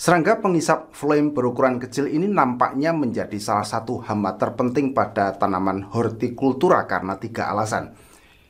Serangga pengisap flame berukuran kecil ini nampaknya menjadi salah satu hama terpenting pada tanaman hortikultura karena tiga alasan.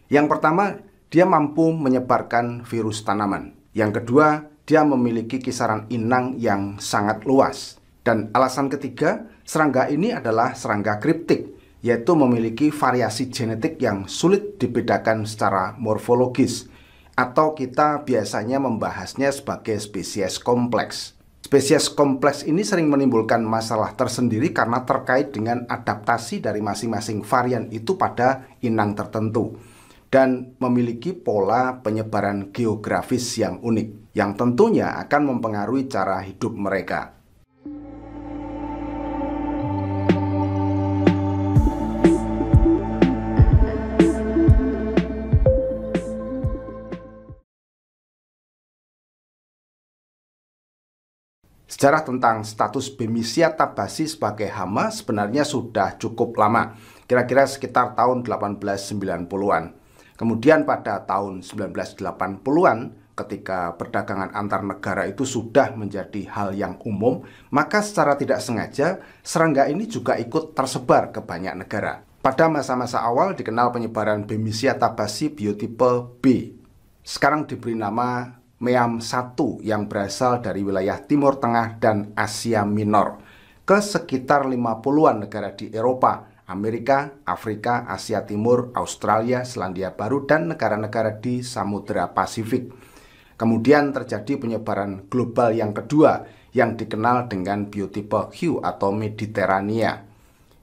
Yang pertama, dia mampu menyebarkan virus tanaman. Yang kedua, dia memiliki kisaran inang yang sangat luas. Dan alasan ketiga, serangga ini adalah serangga kriptik, yaitu memiliki variasi genetik yang sulit dibedakan secara morfologis, atau kita biasanya membahasnya sebagai spesies kompleks. Spesies kompleks ini sering menimbulkan masalah tersendiri karena terkait dengan adaptasi dari masing-masing varian itu pada inang tertentu dan memiliki pola penyebaran geografis yang unik yang tentunya akan mempengaruhi cara hidup mereka. Sejarah tentang status Bemisia Tabasi sebagai hama sebenarnya sudah cukup lama, kira-kira sekitar tahun 1890-an. Kemudian pada tahun 1980-an, ketika perdagangan antar negara itu sudah menjadi hal yang umum, maka secara tidak sengaja serangga ini juga ikut tersebar ke banyak negara. Pada masa-masa awal dikenal penyebaran Bemisia tabasi biotipe B. Sekarang diberi nama Meam 1 yang berasal dari wilayah Timur Tengah dan Asia Minor ke sekitar 50-an negara di Eropa, Amerika, Afrika, Asia Timur, Australia, Selandia Baru, dan negara-negara di Samudera Pasifik. Kemudian terjadi penyebaran global yang kedua yang dikenal dengan biotipe Hue atau Mediterania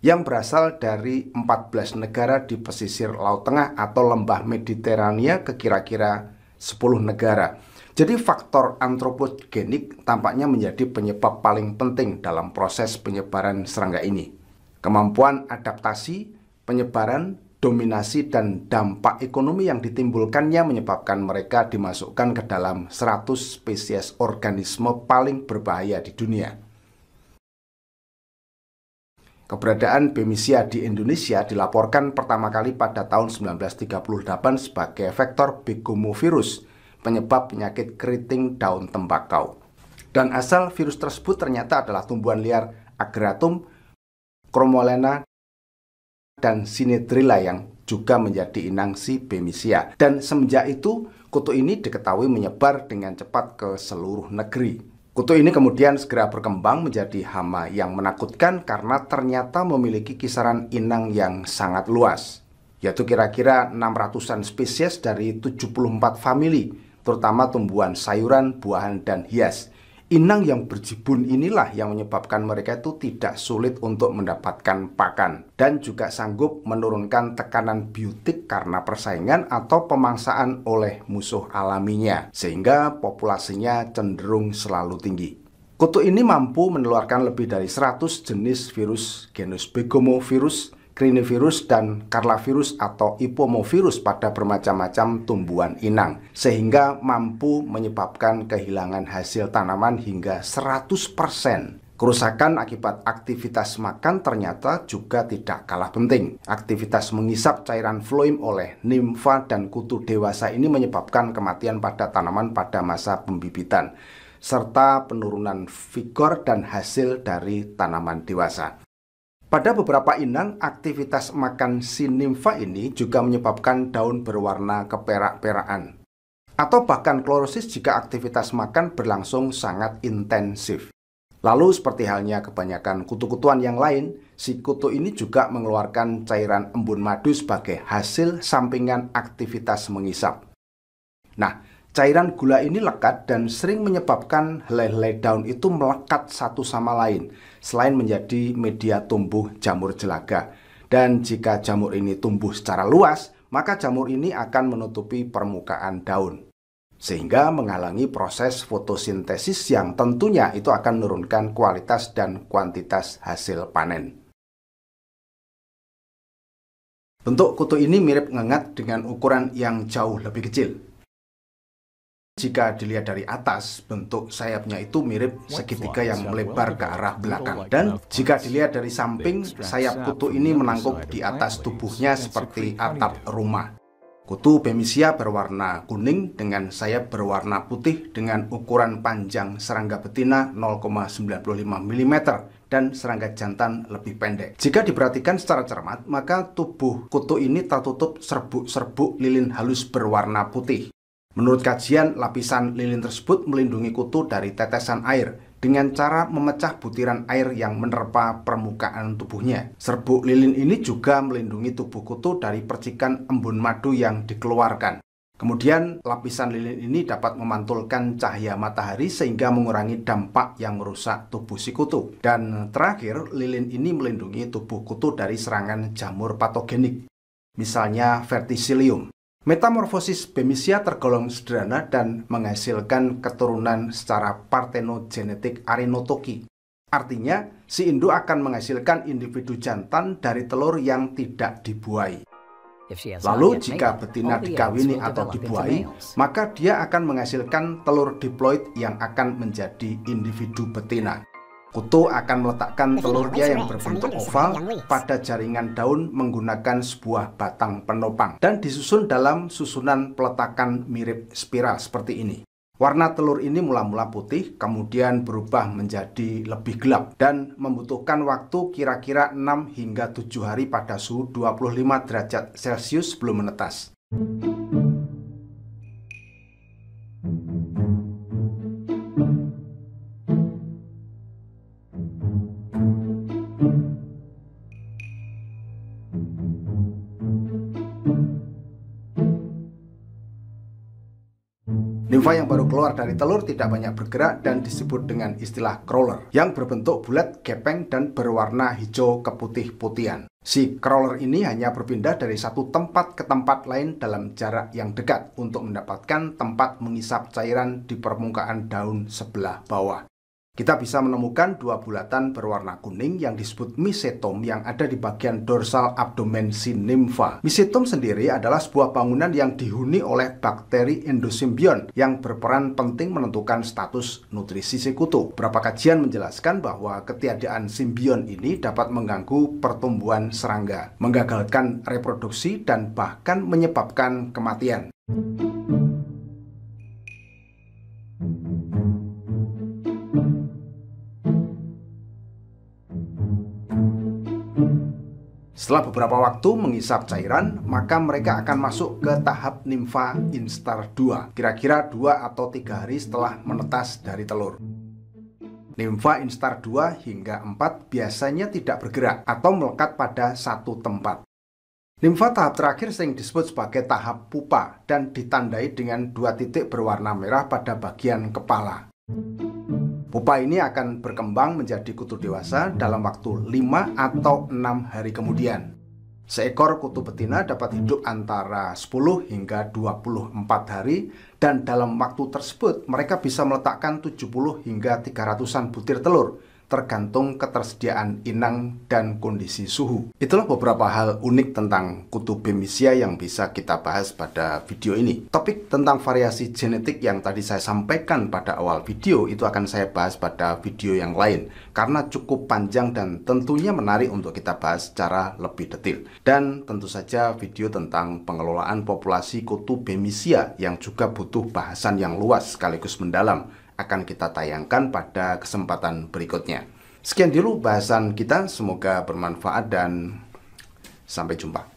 yang berasal dari 14 negara di pesisir Laut Tengah atau Lembah Mediterania ke kira-kira 10 negara jadi faktor antropogenik tampaknya menjadi penyebab paling penting dalam proses penyebaran serangga ini. Kemampuan adaptasi, penyebaran, dominasi, dan dampak ekonomi yang ditimbulkannya menyebabkan mereka dimasukkan ke dalam 100 spesies organisme paling berbahaya di dunia. Keberadaan Bemisia di Indonesia dilaporkan pertama kali pada tahun 1938 sebagai vektor Begomovirus penyebab penyakit keriting daun tembakau. Dan asal virus tersebut ternyata adalah tumbuhan liar agratum, kromolena, dan sinetrila yang juga menjadi inang si bemisia. Dan semenjak itu, kutu ini diketahui menyebar dengan cepat ke seluruh negeri. Kutu ini kemudian segera berkembang menjadi hama yang menakutkan karena ternyata memiliki kisaran inang yang sangat luas, yaitu kira-kira 600-an spesies dari 74 famili terutama tumbuhan sayuran, buahan, dan hias. Inang yang berjibun inilah yang menyebabkan mereka itu tidak sulit untuk mendapatkan pakan dan juga sanggup menurunkan tekanan biotik karena persaingan atau pemangsaan oleh musuh alaminya sehingga populasinya cenderung selalu tinggi. Kutu ini mampu meneluarkan lebih dari 100 jenis virus genus Begomovirus crinivirus dan karlavirus atau ipomovirus pada bermacam-macam tumbuhan inang sehingga mampu menyebabkan kehilangan hasil tanaman hingga 100%. Kerusakan akibat aktivitas makan ternyata juga tidak kalah penting. Aktivitas mengisap cairan floem oleh nimfa dan kutu dewasa ini menyebabkan kematian pada tanaman pada masa pembibitan serta penurunan vigor dan hasil dari tanaman dewasa. Pada beberapa inang, aktivitas makan si nimfa ini juga menyebabkan daun berwarna keperak-perakan, atau bahkan klorosis jika aktivitas makan berlangsung sangat intensif. Lalu seperti halnya kebanyakan kutu-kutuan yang lain, si kutu ini juga mengeluarkan cairan embun madu sebagai hasil sampingan aktivitas mengisap. Nah, Cairan gula ini lekat dan sering menyebabkan helai-helai daun itu melekat satu sama lain, selain menjadi media tumbuh jamur jelaga. Dan jika jamur ini tumbuh secara luas, maka jamur ini akan menutupi permukaan daun, sehingga menghalangi proses fotosintesis yang tentunya itu akan menurunkan kualitas dan kuantitas hasil panen. Bentuk kutu ini mirip ngengat dengan ukuran yang jauh lebih kecil. Jika dilihat dari atas, bentuk sayapnya itu mirip segitiga yang melebar ke arah belakang. Dan jika dilihat dari samping, sayap kutu ini menangkup di atas tubuhnya seperti atap rumah. Kutu Bemisia berwarna kuning dengan sayap berwarna putih dengan ukuran panjang serangga betina 0,95 mm dan serangga jantan lebih pendek. Jika diperhatikan secara cermat, maka tubuh kutu ini tertutup serbuk-serbuk lilin halus berwarna putih. Menurut kajian, lapisan lilin tersebut melindungi kutu dari tetesan air dengan cara memecah butiran air yang menerpa permukaan tubuhnya. Serbuk lilin ini juga melindungi tubuh kutu dari percikan embun madu yang dikeluarkan. Kemudian, lapisan lilin ini dapat memantulkan cahaya matahari sehingga mengurangi dampak yang merusak tubuh si kutu. Dan terakhir, lilin ini melindungi tubuh kutu dari serangan jamur patogenik, misalnya verticillium. Metamorfosis Bemisia tergolong sederhana dan menghasilkan keturunan secara partenogenetik arenotoki. Artinya, si induk akan menghasilkan individu jantan dari telur yang tidak dibuai. Lalu jika betina dikawini atau dibuai, maka dia akan menghasilkan telur diploid yang akan menjadi individu betina. Kutu akan meletakkan telurnya yang berbentuk oval pada jaringan daun menggunakan sebuah batang penopang dan disusun dalam susunan peletakan mirip spiral seperti ini. Warna telur ini mula-mula putih, kemudian berubah menjadi lebih gelap dan membutuhkan waktu kira-kira 6 hingga 7 hari pada suhu 25 derajat Celcius sebelum menetas. Nimfa yang baru keluar dari telur tidak banyak bergerak dan disebut dengan istilah crawler, yang berbentuk bulat, gepeng, dan berwarna hijau keputih-putihan. Si crawler ini hanya berpindah dari satu tempat ke tempat lain dalam jarak yang dekat untuk mendapatkan tempat mengisap cairan di permukaan daun sebelah bawah. Kita bisa menemukan dua bulatan berwarna kuning yang disebut misetom yang ada di bagian dorsal abdomen sinimfa. Misetom sendiri adalah sebuah bangunan yang dihuni oleh bakteri endosimbion yang berperan penting menentukan status nutrisi sekutu. Berapa kajian menjelaskan bahwa ketiadaan simbion ini dapat mengganggu pertumbuhan serangga, menggagalkan reproduksi, dan bahkan menyebabkan kematian. Thank Setelah beberapa waktu mengisap cairan, maka mereka akan masuk ke tahap nimfa instar 2, kira-kira 2 atau 3 hari setelah menetas dari telur. Nimfa instar 2 hingga 4 biasanya tidak bergerak atau melekat pada satu tempat. Nimfa tahap terakhir sering disebut sebagai tahap pupa dan ditandai dengan dua titik berwarna merah pada bagian kepala. Pupa ini akan berkembang menjadi kutu dewasa dalam waktu 5 atau 6 hari kemudian. Seekor kutu betina dapat hidup antara 10 hingga 24 hari dan dalam waktu tersebut mereka bisa meletakkan 70 hingga 300-an butir telur tergantung ketersediaan inang dan kondisi suhu. Itulah beberapa hal unik tentang kutu bemisia yang bisa kita bahas pada video ini. Topik tentang variasi genetik yang tadi saya sampaikan pada awal video itu akan saya bahas pada video yang lain karena cukup panjang dan tentunya menarik untuk kita bahas secara lebih detail. Dan tentu saja video tentang pengelolaan populasi kutu bemisia yang juga butuh bahasan yang luas sekaligus mendalam akan kita tayangkan pada kesempatan berikutnya. Sekian dulu bahasan kita, semoga bermanfaat dan sampai jumpa.